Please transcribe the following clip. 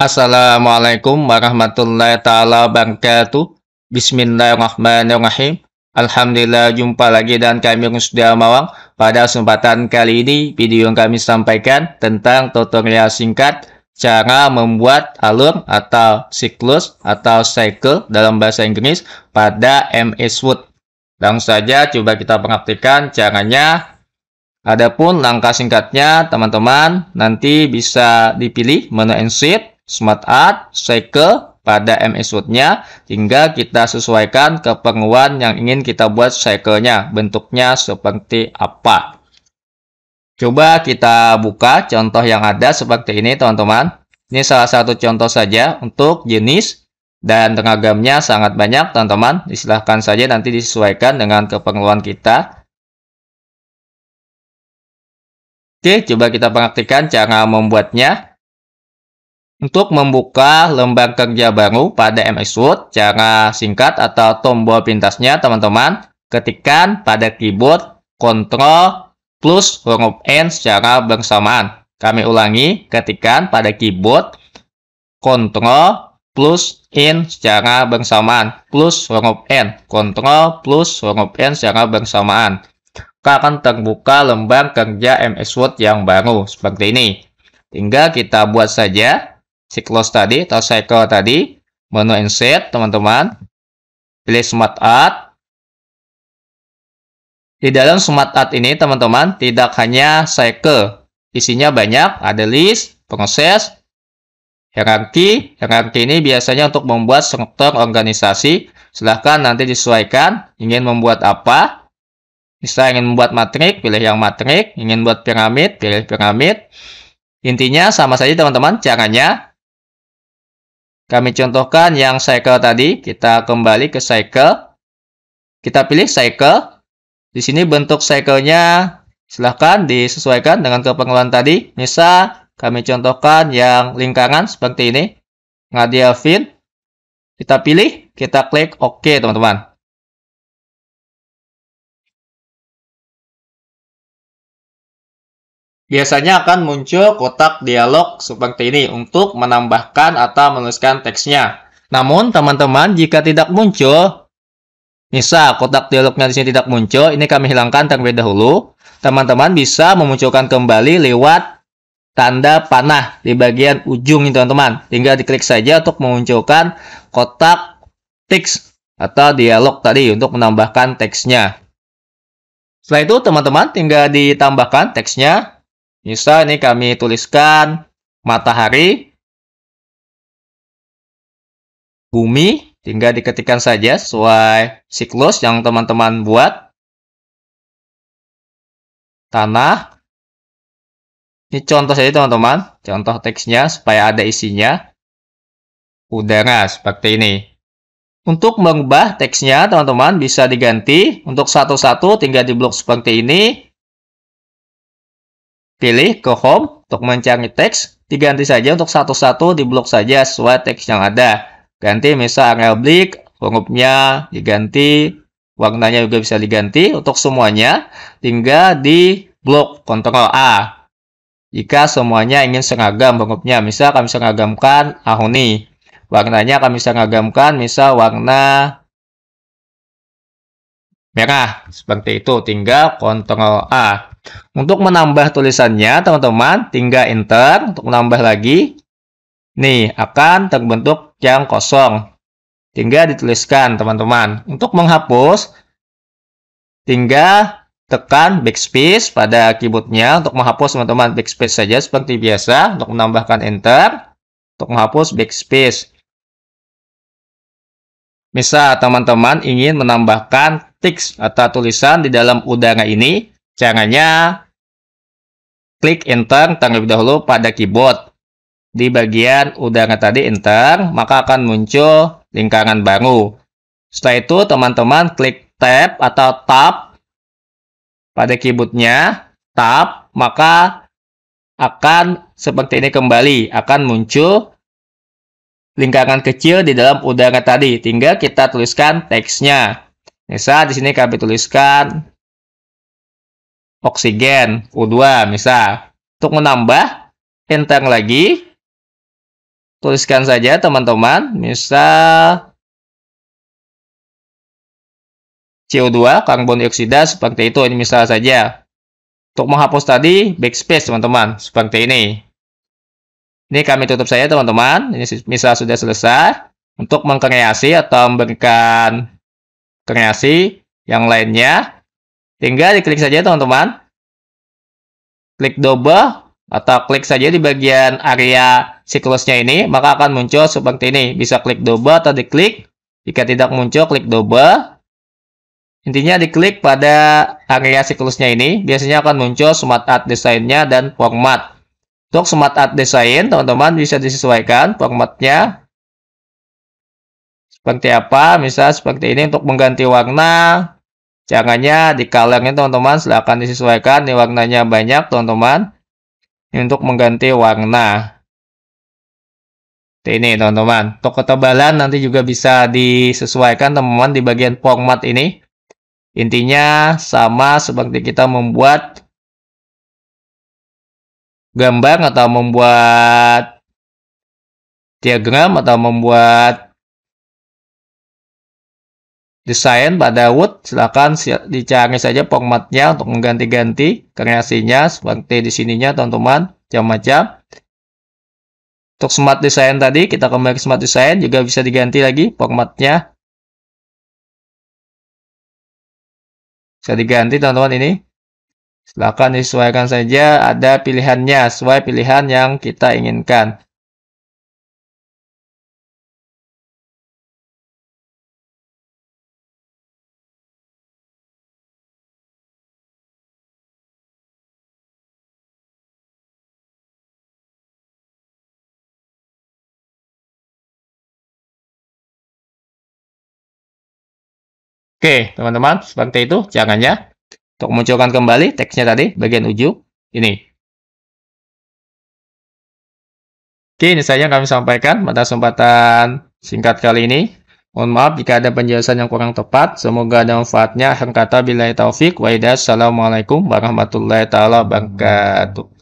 Assalamualaikum warahmatullahi taala wabarakatuh. Bismillahirrahmanirrahim. Alhamdulillah jumpa lagi dan kami sudah Mawang. Pada kesempatan kali ini video yang kami sampaikan tentang tutorial singkat cara membuat alur atau siklus atau cycle dalam bahasa Inggris pada MS Word. Langsung saja coba kita praktikkan caranya Adapun langkah singkatnya, teman-teman nanti bisa dipilih menu Insert smart art cycle pada MS Word-nya hingga kita sesuaikan ke penguan yang ingin kita buat cycle-nya. Bentuknya seperti apa? Coba kita buka contoh yang ada seperti ini teman-teman. Ini salah satu contoh saja untuk jenis dan tenagamnya sangat banyak teman-teman. Silahkan saja nanti disesuaikan dengan keperluan kita. Oke, coba kita praktikkan cara membuatnya. Untuk membuka lembar kerja baru pada MS Word, cara singkat atau tombol pintasnya teman-teman, ketikkan pada keyboard Ctrl plus huruf N secara bersamaan. Kami ulangi, ketikkan pada keyboard Ctrl plus N secara bersamaan, plus huruf N, Ctrl plus huruf N secara bersamaan. Kita akan terbuka lembar kerja MS Word yang baru, seperti ini. Tinggal kita buat saja siklus tadi atau cycle tadi menu insert teman-teman pilih smart art di dalam smart art ini teman-teman tidak hanya cycle isinya banyak ada list proses hierarki hierarki ini biasanya untuk membuat struktur organisasi silahkan nanti disesuaikan ingin membuat apa bisa ingin membuat matrik pilih yang matrik ingin buat piramid pilih piramid intinya sama saja teman-teman caranya kami contohkan yang cycle tadi. Kita kembali ke cycle. Kita pilih cycle. Di sini bentuk cycle-nya silahkan disesuaikan dengan kepengeluaran tadi. Misal kami contohkan yang lingkaran seperti ini. Ngadiafin. Kita pilih, kita klik OK teman-teman. Biasanya akan muncul kotak dialog seperti ini untuk menambahkan atau menuliskan teksnya. Namun, teman-teman, jika tidak muncul, misal kotak dialognya di sini tidak muncul, ini kami hilangkan terlebih dahulu. Teman-teman bisa memunculkan kembali lewat tanda panah di bagian ujung ini teman-teman. Tinggal diklik saja untuk memunculkan kotak teks atau dialog tadi untuk menambahkan teksnya. Setelah itu teman-teman tinggal ditambahkan teksnya Misal ini kami tuliskan matahari, bumi, tinggal diketikkan saja sesuai siklus yang teman-teman buat. Tanah. Ini contoh saja teman-teman, contoh teksnya supaya ada isinya. Udara seperti ini. Untuk mengubah teksnya teman-teman bisa diganti untuk satu-satu tinggal di blok seperti ini Pilih ke Home untuk mencari teks, diganti saja untuk satu-satu di blok saja sesuai teks yang ada. Ganti misal area Bleak, hurufnya diganti, warnanya juga bisa diganti. Untuk semuanya, tinggal di blok kontrol A. Jika semuanya ingin seragam hurufnya, misal kami seragamkan Ahuni. Warnanya kami seragamkan, misal warna merah. Seperti itu, tinggal kontrol A. Untuk menambah tulisannya, teman-teman, tinggal enter. Untuk menambah lagi, nih, akan terbentuk yang kosong. Tinggal dituliskan, teman-teman. Untuk menghapus, tinggal tekan backspace pada keyboardnya. Untuk menghapus, teman-teman, backspace saja seperti biasa. Untuk menambahkan enter. Untuk menghapus, backspace. Misal teman-teman ingin menambahkan teks atau tulisan di dalam udara ini, Caranya, klik Enter terlebih dahulu pada keyboard. Di bagian udara tadi Enter, maka akan muncul lingkaran baru. Setelah itu, teman-teman klik Tab atau Tab pada keyboardnya, Tab, maka akan seperti ini kembali, akan muncul lingkaran kecil di dalam udara tadi. Tinggal kita tuliskan teksnya. Misal di sini kami tuliskan oksigen o 2 misal. Untuk menambah enteng lagi, tuliskan saja teman-teman, misal CO2, karbon dioksida seperti itu, ini misal saja. Untuk menghapus tadi, backspace teman-teman, seperti ini. Ini kami tutup saja teman-teman, ini misal sudah selesai. Untuk mengkreasi atau memberikan kreasi yang lainnya, tinggal diklik saja teman-teman. Klik double atau klik saja di bagian area siklusnya ini, maka akan muncul seperti ini. Bisa klik double atau diklik. Jika tidak muncul, klik double. Intinya diklik pada area siklusnya ini, biasanya akan muncul smart art desainnya dan format. Untuk smart art design, teman-teman bisa disesuaikan formatnya seperti apa. Misal seperti ini untuk mengganti warna, Caranya di colornya teman-teman silahkan disesuaikan. Ini warnanya banyak teman-teman. Untuk mengganti warna. Ini teman-teman. Untuk ketebalan nanti juga bisa disesuaikan teman-teman di bagian format ini. Intinya sama seperti kita membuat gambar atau membuat diagram atau membuat desain pada Wood, silahkan dicari saja formatnya untuk mengganti-ganti kreasinya seperti di sininya teman-teman, macam-macam. Untuk smart design tadi, kita kembali ke smart design, juga bisa diganti lagi formatnya. Bisa diganti teman-teman ini. silahkan disesuaikan saja, ada pilihannya sesuai pilihan yang kita inginkan. Oke, teman-teman, seperti itu jangan ya. Untuk munculkan kembali teksnya tadi, bagian ujung ini. Oke, ini saja yang kami sampaikan pada kesempatan singkat kali ini. Mohon maaf jika ada penjelasan yang kurang tepat. Semoga ada manfaatnya. Akhir kata, bila taufik, waidah. Assalamualaikum warahmatullahi taala wabarakatuh.